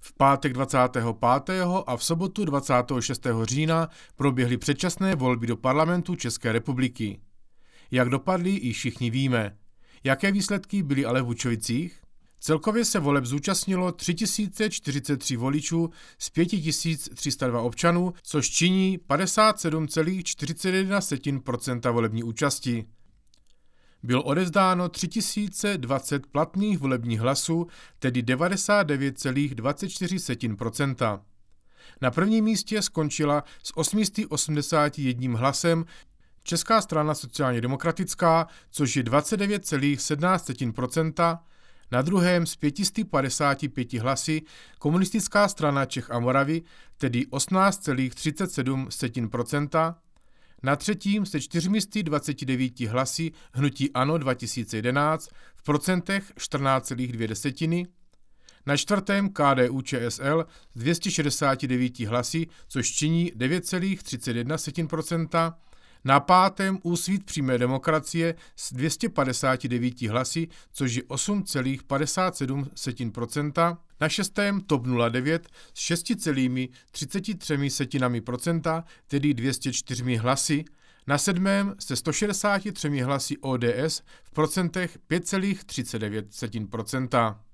V pátek 25. a v sobotu 26. října proběhly předčasné volby do parlamentu České republiky. Jak dopadly, i všichni víme. Jaké výsledky byly ale v Učovicích? Celkově se voleb zúčastnilo 3043 voličů z 5302 občanů, což činí 57,41 volební účasti bylo odezdáno 3020 platných volebních hlasů, tedy 99,24 Na prvním místě skončila s 881 hlasem Česká strana sociálně demokratická, což je 29,17 na druhém z 555 hlasy komunistická strana Čech a Moravy, tedy 18,37 na třetím se 429 hlasy hnutí ANO 2011 v procentech 14,2 desetiny, na čtvrtém KDU ČSL 269 hlasy, což činí 9,31 na pátém úsvít přímé demokracie s 259 hlasy, což je 8,57%, na šestém TOP 09 s 6,33%, tedy 204 hlasy, na sedmém se 163 hlasy ODS v procentech 5,39%.